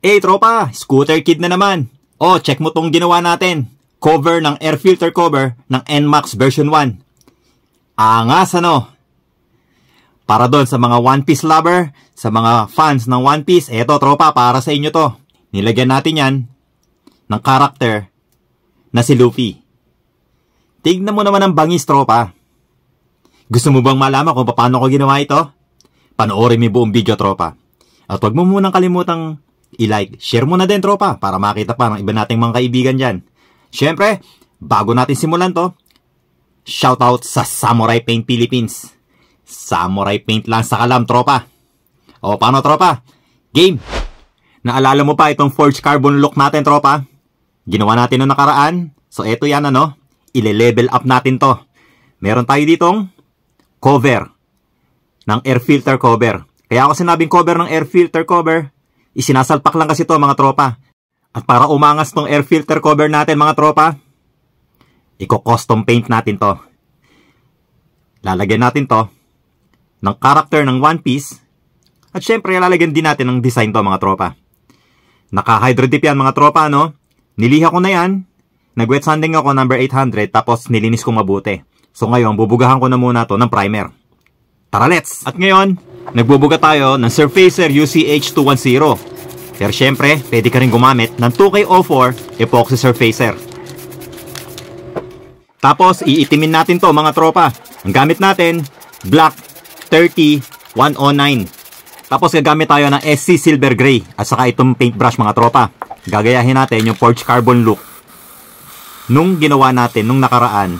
Eh hey, tropa, scooter kid na naman. Oh, check mo tong ginawa natin. Cover ng air filter cover ng NMAX version 1. Angas ano? Para doon sa mga One Piece lover, sa mga fans ng One Piece, eto tropa, para sa inyo to. Nilagyan natin yan ng karakter na si Luffy. Tignan mo naman ang bangis tropa. Gusto mo bang malaman kung paano ko ginawa ito? Panoorin mo buong video tropa. At huwag mo munang kalimutang i-like, share mo na din tropa para makita pa ng iba nating mga kaibigan dyan. Siyempre, bago natin simulan to, shoutout sa Samurai Paint Philippines. Samurai Paint lang sa kalam tropa. O paano tropa? Game! Naalala mo pa itong forged carbon look natin tropa? Ginawa natin noong nakaraan. So eto yan ano, ile-level up natin to. Meron tayo ditong cover ng air filter cover. Kaya ako sinabing cover ng air filter cover Isinasalpak lang kasi to mga tropa. At para umangas tong air filter cover natin mga tropa, Iko-custom paint natin to. Lalagyan natin to ng character ng One Piece. At syempre, lalagyan din natin ng design to mga tropa. Naka-hydrodip yan mga tropa, no? Niliha ko na yan. Nag-wet sanding ako number 800 tapos nilinis ko mabuti. So ngayon, bubugahan ko na muna to ng primer. Tara, let's! At ngayon, Nagbubuga tayo ng Surfacer UCH210. Pero syempre, pwede ka rin gumamit ng 2K04 epoxy surfacer. Tapos, iitimin natin to mga tropa. Ang gamit natin, Black 30109. Tapos gagamit tayo ng SC Silver Gray at saka itong paintbrush mga tropa. Gagayahin natin yung forged carbon look nung ginawa natin nung nakaraan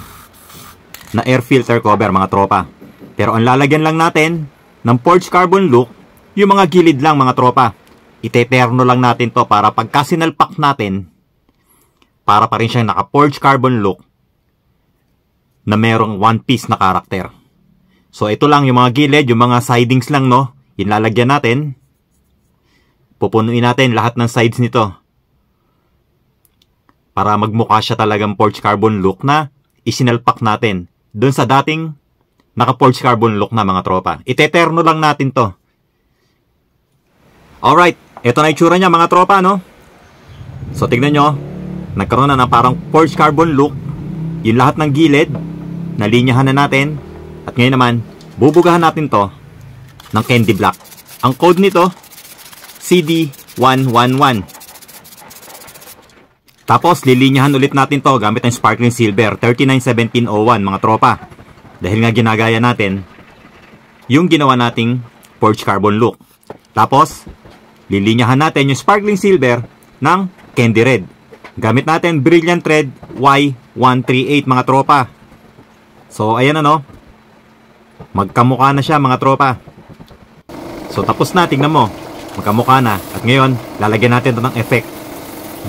na air filter cover mga tropa. Pero ang lalagyan lang natin ng forged carbon look, yung mga gilid lang mga tropa. Iteterno lang natin to para pagkasinalpak natin, para pa rin siyang naka-forged carbon look na merong one piece na karakter. So ito lang yung mga gilid, yung mga sidings lang no, yung natin. Pupunuin natin lahat ng sides nito para magmukha siya talagang forged carbon look na isinalpak natin doon sa dating naka forged carbon look na mga tropa. Iteterno lang natin to. Alright, ito na itsura niya mga tropa no. So tignan nyo, oh. nagkaroon na ng parang forged carbon look. Yung lahat ng gilid, nalinyahan na natin. At ngayon naman, bubugahan natin to ng candy black. Ang code nito, CD111. Tapos, lilinyahan ulit natin to gamit ang sparkling silver, 391701 mga tropa dahil nga ginagaya natin yung ginawa nating forged carbon look. Tapos, lilinyahan natin yung sparkling silver ng candy red. Gamit natin Brilliant Red Y138 mga tropa. So, ayan ano. Magkamukha na siya mga tropa. So, tapos na. Tingnan mo. Magkamukha na. At ngayon, lalagyan natin ito ng effect.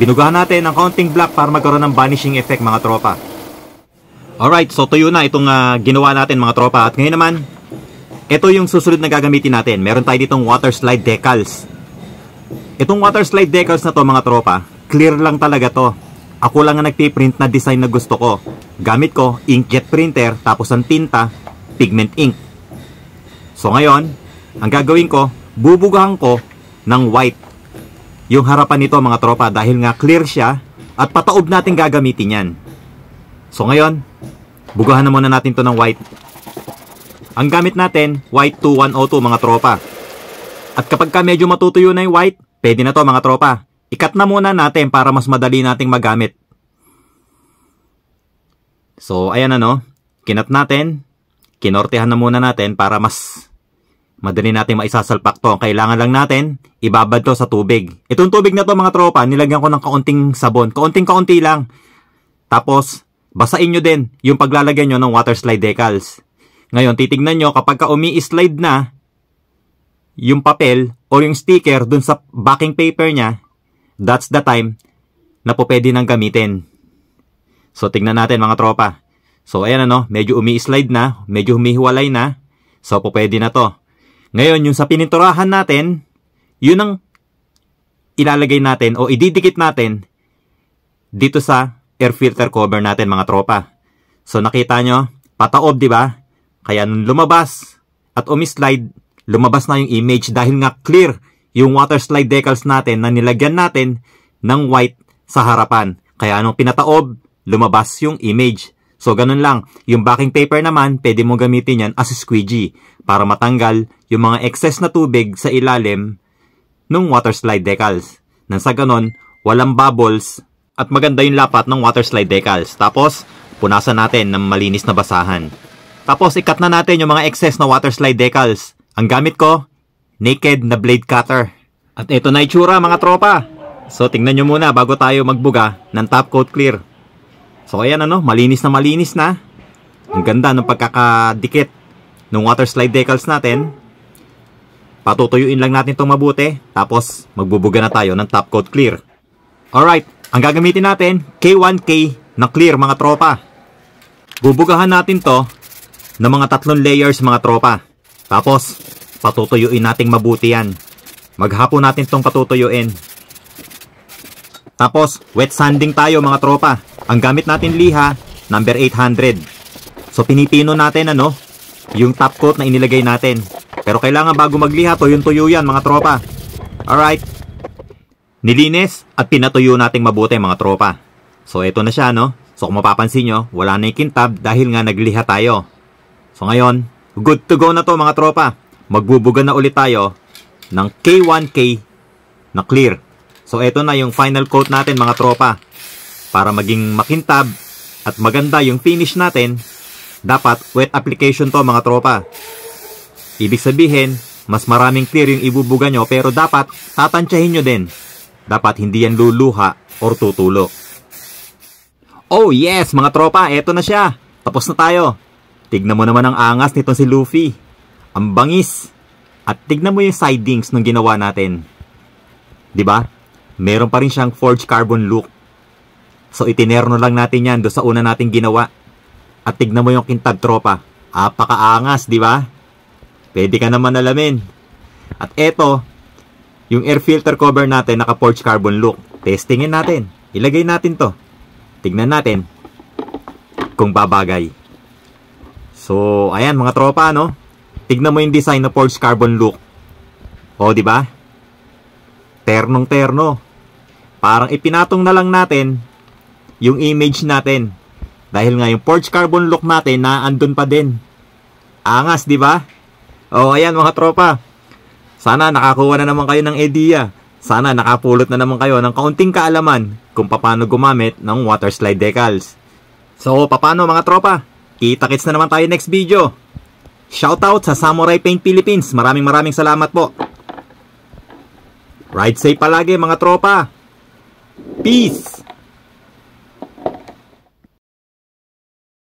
Binugahan natin ng counting block para magkaroon ng vanishing effect mga tropa. Alright, so tuyo na itong uh, ginawa natin mga tropa. At ngayon naman, ito yung susunod na gagamitin natin. Meron tayo ditong water slide decals. Itong water slide decals na to mga tropa, clear lang talaga to. Ako lang ang nagpiprint na design na gusto ko. Gamit ko, inkjet printer, tapos ang tinta, pigment ink. So ngayon, ang gagawin ko, bubugahan ko ng white yung harapan nito mga tropa dahil nga clear siya at pataob natin gagamitin yan. So ngayon, bugahan na muna natin to ng white. Ang gamit natin, white 2102 mga tropa. At kapag ka medyo matutuyo na yung white, pwede na to mga tropa. Ikat na muna natin para mas madali nating magamit. So ayan ano, kinat natin, kinortehan na muna natin para mas madali natin maisasalpak to. Kailangan lang natin, ibabad to sa tubig. Itong tubig na to mga tropa, nilagyan ko ng kaunting sabon. Kaunting-kaunti lang. Tapos, Basain nyo din yung paglalagay nyo ng water slide decals. Ngayon, titignan nyo kapag ka umi-slide na yung papel o yung sticker dun sa backing paper niya, that's the time na po pwede nang gamitin. So, tignan natin mga tropa. So, ayan ano, medyo umi-slide na, medyo humihiwalay na. So, po pwede na to. Ngayon, yung sa pininturahan natin, yun ang ilalagay natin o ididikit natin dito sa air filter cover natin mga tropa. So nakita nyo, pataob di ba? Kaya nung lumabas at umislide, lumabas na yung image dahil nga clear yung water slide decals natin na nilagyan natin ng white sa harapan. Kaya anong pinataob, lumabas yung image. So ganun lang, yung backing paper naman, pwede mo gamitin yan as squeegee para matanggal yung mga excess na tubig sa ilalim ng water slide decals. Nang sa ganun, walang bubbles at maganda yung lapat ng water slide decals. Tapos, punasan natin ng malinis na basahan. Tapos, ikat na natin yung mga excess na water slide decals. Ang gamit ko, naked na blade cutter. At ito na itsura mga tropa. So, tingnan nyo muna bago tayo magbuga ng top coat clear. So, ayan ano, malinis na malinis na. Ang ganda ng pagkakadikit ng water slide decals natin. Patutuyuin lang natin itong mabuti. Tapos, magbubuga na tayo ng top coat clear. Alright, ang gagamitin natin, K1K na clear mga tropa. Bubugahan natin to ng mga tatlong layers mga tropa. Tapos, patutuyuin nating mabuti yan. Maghapo natin tong patutuyuin. Tapos, wet sanding tayo mga tropa. Ang gamit natin liha, number 800. So, pinipino natin ano, yung top coat na inilagay natin. Pero kailangan bago magliha, tuyong-tuyo yan mga tropa. Alright, Nilinis at pinatuyo nating mabuti mga tropa. So ito na siya no. So kung mapapansin nyo, wala na yung kintab dahil nga nagliha tayo. So ngayon, good to go na to mga tropa. Magbubuga na ulit tayo ng K1K na clear. So ito na yung final coat natin mga tropa. Para maging makintab at maganda yung finish natin, dapat wet application to mga tropa. Ibig sabihin, mas maraming clear yung ibubuga nyo pero dapat tatansyahin nyo din dapat hindi yan luluha or tutulo. Oh yes, mga tropa, eto na siya. Tapos na tayo. Tignan mo naman ang angas nito si Luffy. Ang bangis. At tignan mo yung sidings nung ginawa natin. 'Di ba? Meron pa rin siyang forged carbon look. So itinerno lang natin yan do sa una nating ginawa. At tignan mo yung kintab tropa. Apakaangas, 'di ba? Pwede ka naman alamin. At eto, yung air filter cover natin naka forged carbon look. Testingin natin. Ilagay natin to. Tignan natin kung babagay. So, ayan mga tropa, no? Tignan mo yung design na forged carbon look. O, di ba? Ternong-terno. Parang ipinatong na lang natin yung image natin. Dahil nga yung forged carbon look natin na andun pa din. Angas, di ba? oh ayan mga tropa. Sana nakakuha na naman kayo ng ideya. Sana nakapulot na naman kayo ng kaunting kaalaman kung paano gumamit ng water slide decals. So, paano mga tropa? Kita-kits na naman tayo next video. Shoutout sa Samurai Paint Philippines. Maraming maraming salamat po. Ride safe palagi mga tropa. Peace!